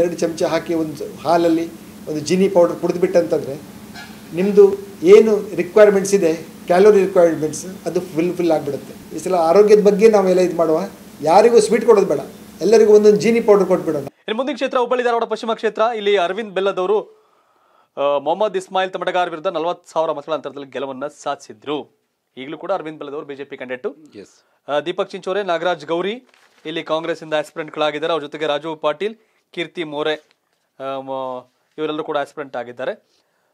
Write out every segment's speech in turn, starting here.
ಎರಡು ಚಮಚ ಹಾಕಿ ಒಂದು ಹಾಲಲ್ಲಿ ಒಂದು ಜೀನಿ ಪೌಡರ್ ಕುಡಿದ್ಬಿಟ್ಟಂತಂದರೆ ನಿಮ್ಮದು ಏನು ರಿಕ್ವೈರ್ಮೆಂಟ್ಸ್ ಇದೆ ಕ್ಯಾಲೋರಿ ರಿಕ್ವೈರ್ಮೆಂಟ್ಸ್ ಅದು ಫುಲ್ ಫಿಲ್ ಆಗಿಬಿಡುತ್ತೆ ಈ ಸಲ ಆರೋಗ್ಯದ ಬಗ್ಗೆ ನಾವೆಲ್ಲ ಇದು ಮಾಡುವ ಯಾರಿಗೂ ಸ್ವೀಟ್ ಕೊಡೋದು ಬೇಡ ಎಲ್ಲರಿಗೂ ಒಂದೊಂದು ಜೀನಿ ಪೌಡರ್ ಕೊಟ್ಬಿಡೋಣ ಇಲ್ಲಿ ಮುಂದಿನ ಕ್ಷೇತ್ರ ಹುಬ್ಬಳ್ಳಿ ಧಾರವಾಡ ಪಶ್ಚಿಮ ಕ್ಷೇತ್ರ ಇಲ್ಲಿ ಅರವಿಂದ್ ಬೆಲ್ಲದವರು ಮೊಹಮ್ಮದ್ ಇಸ್ಮಾಯಿಲ್ ತಮಟಗಾರ್ ವಿರುದ್ಧ ನಲವತ್ತು ಸಾವಿರ ಮತಗಳ ಅಂತರದಲ್ಲಿ ಗೆಲುವನ್ನು ಸಾಧಿಸಿದ್ರು ಈಗಲೂ ಕೂಡ ಅರವಿಂದ್ ಬೆಲ್ಲದವರು ಬಿಜೆಪಿ ಎಸ್ ದೀಪಕ್ ಚಿಂಚೋರೆ ನಾಗರಾಜ್ ಗೌರಿ ಇಲ್ಲಿ ಕಾಂಗ್ರೆಸ್ ಇಂದ ಆಸ್ಪಿರೆಂಟ್ಗಳಾಗಿದ್ದಾರೆ ಅವ್ರ ಜೊತೆಗೆ ರಾಜು ಪಾಟೀಲ್ ಕೀರ್ತಿ ಮೋರೆ ಇವರೆಲ್ಲರೂ ಕೂಡ ಆಸ್ಪಿರೆಂಟ್ ಆಗಿದ್ದಾರೆ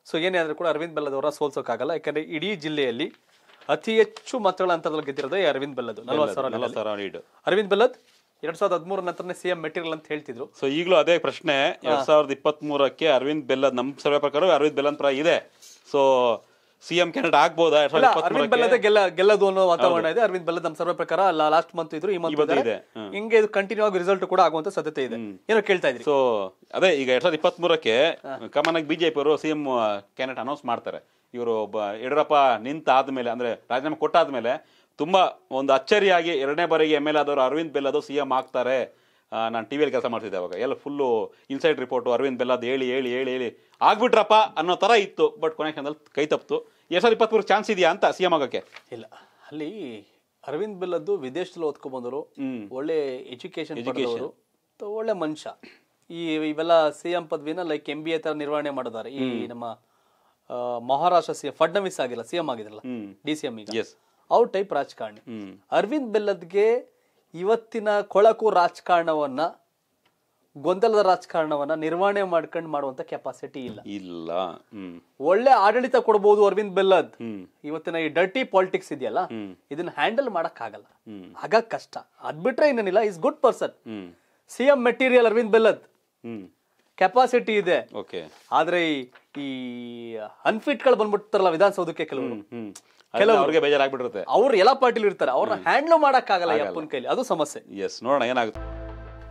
ಸೊ ಏನೇ ಆದರೂ ಕೂಡ ಅರವಿಂದ್ ಅವರ ಸೋಲ್ಸೋಕ್ಕಾಗಲ್ಲ ಯಾಕಂದ್ರೆ ಇಡೀ ಜಿಲ್ಲೆಯಲ್ಲಿ ಅತಿ ಹೆಚ್ಚು ಮತಗಳ ಅಂತರದಲ್ಲಿ ಗೆದ್ದಿರೋದೇ ಅರವಿಂದ್ ಬೆಲ್ಲದ್ ಸಾವಿರ ಅರವಿಂದ್ ಬೆಲ್ಲದ್ ಎರಡ್ ಸಾವಿರದ ಹದಿಮೂರ ನಂತರನೇ ಸಿಎಂ ಮೆಟೀರಿಯಲ್ ಅಂತ ಹೇಳ್ತಿದ್ರು ಸೊ ಈಗಲೂ ಅದೇ ಪ್ರಶ್ನೆ ಎರಡ್ ಸಾವಿರದ ಇಪ್ಪತ್ತ್ ಮೂರಕ್ಕೆ ಅರವಿಂದ್ ಬೆಲ್ಲದ್ ನಮ್ಮ ಸರ್ವೆ ಪ್ರಕಾರ ಅರವಿಂದ್ ಬೆಲ್ಲದ್ ಪರ ಇದೆ ಸೊ ಸಿಎಂ ಕ್ಯಾಂಡಿಡೇಟ್ ಆಗ್ಬೋದಾ ಅರವಿಂದ್ ಬೆಲ್ಲದ ಗೆಲ್ಲ ಗೆಲ್ಲದು ಅನ್ನೋ ವಾತಾವರಣ ಇದೆ ಅರವಿಂದ್ ಬೆಲ್ಲದ ಸರ್ವೆ ಪ್ರಕಾರ ಲಾಸ್ಟ್ ಮಂತ್ ಇದ್ರು ಈ ಮಂತ್ ಇದೆ ಹಿಂಗೆ ಇದು ಕಂಟಿನ್ಯೂ ಆಗಿ ರಿಸಲ್ಟ್ ಕೂಡ ಆಗುವಂತ ಸಾಧ್ಯತೆ ಇದೆ ಏನೋ ಕೇಳ್ತಾ ಇದ್ರಿ ಸೊ ಅದೇ ಈಗ ಎರಡ್ ಸಾವಿರದ ಇಪ್ಪತ್ತ್ ಮೂರಕ್ಕೆ ಕಮನ್ ಆಗಿ ಬಿಜೆಪಿ ಅವರು ಸಿಎಂ ಕ್ಯಾಂಡಿಡೇಟ್ ಅನೌನ್ಸ್ ಮಾಡ್ತಾರೆ ಇವರು ಒಬ್ಬ ಯಡಿಯೂರಪ್ಪ ನಿಂತ ಆದ್ಮೇಲೆ ಅಂದ್ರೆ ರಾಜೀನಾಮೆ ಕೊಟ್ಟಾದ್ಮೇಲೆ ತುಂಬಾ ಒಂದು ಅಚ್ಚರಿಯಾಗಿ ಎರಡನೇ ಬಾರಿಗೆ ಎಮ್ ಎಲ್ ಆದವರು ಅರವಿಂದ್ ಬೆಲ್ಲದು ಸಿಎಂ ಆಗ್ತಾರೆ ನಾನು ಟಿ ವಿಯಲ್ಲಿ ಕೆಲಸ ಮಾಡ್ತಿದ್ದೆ ಅವಾಗ ಎಲ್ಲ full inside report Arvind Bellad ಹೇಳಿ ಹೇಳಿ ಹೇಳಿ ಹೇಳಿ ಆಗ್ಬಿಟ್ರಪ್ಪ ಅನ್ನೋ ತರ ಇತ್ತು ಬಟ್ ಕೊನೆ ಕೈ ತಪ್ಪಿತು ಎರಡು ಸಾವಿರದ ಇಪ್ಪತ್ಮೂರು ಚಾನ್ಸ್ ಇದೆಯಾ ಅಂತ ಸಿಎಂ ಎಂ ಇಲ್ಲ ಅಲ್ಲಿ ಅರವಿಂದ್ ಬಿಲ್ಲದ್ದು ವಿದೇಶದಲ್ಲಿ ಓದ್ಕೊ ಒಳ್ಳೆ ಎಜುಕೇಶನ್ ಒಳ್ಳೆ ಮನುಷ್ಯ ಈ ಇವೆಲ್ಲ ಸಿಎಂ ಪದವಿನ ಲೈಕ್ ಎಂ ಬಿ ಎ ತರ ನಿರ್ವಹಣೆ ಮಾಡಿದ್ದಾರೆ ಈ ನಮ್ಮ ಮಹಾರಾಷ್ಟ್ರ ಸಿ ಫಡ್ನವೀಸ್ ಆಗಿಲ್ಲ ಸಿ ಎಂ ಆಗಿದ್ರಲ್ಲ ಡಿ ಸಿ ಎಂ ಅವ್ರ ಟೈಪ್ ರಾಜಕಾರಣಿ ಅರವಿಂದ್ ಬೆಲ್ಲದ್ಗೆ ಇವತ್ತಿನ ಕೊಳಕು ರಾಜಕಾರಣವನ್ನ ಗೊಂದಲದ ರಾಜಕಾರಣವನ್ನ ನಿರ್ವಹಣೆ ಮಾಡ್ಕೊಂಡು ಮಾಡುವಂತ ಕೆಪಾಸಿಟಿ ಇಲ್ಲ ಇಲ್ಲ ಒಳ್ಳೆ ಆಡಳಿತ ಕೊಡಬಹುದು ಅರವಿಂದ್ ಬೆಲ್ಲದ್ ಇವತ್ತಿನ ಈ ಡರ್ಟಿ ಪಾಲಿಟಿಕ್ಸ್ ಇದೆಯಲ್ಲ ಇದನ್ನ ಹ್ಯಾಂಡಲ್ ಮಾಡಕ್ ಆಗಲ್ಲ ಆಗ ಕಷ್ಟ ಅದ್ ಬಿಟ್ರೆ ಇನ್ನೇನಿಲ್ಲ is good person CM material Arvind Bellad capacity ಇದೆ ಆದ್ರೆ ಈ ಅನ್ಫಿಟ್ ಗಳು ಬಂದ್ಬಿಡ್ತಾರಲ್ಲ ವಿಧಾನಸೌಧಕ್ಕೆ ಕೆಲವರು ಕೆಲವರಿಗೆ ಬೇಜಾರಾಗ್ಬಿಟ್ಟಿರುತ್ತೆ ಅವ್ರು ಎಲ್ಲ ಪಾರ್ಟಿಲಿ ಇರ್ತಾರೆ ಅವ್ರನ್ನ ಹ್ಯಾಂಡಲ್ ಮಾಡಕ್ ಆಗಲ್ಲ ಕೈಲಿ ಅದು ಸಮಸ್ಯೆ ಎಸ್ ನೋಡೋಣ ಏನಾಗುತ್ತೆ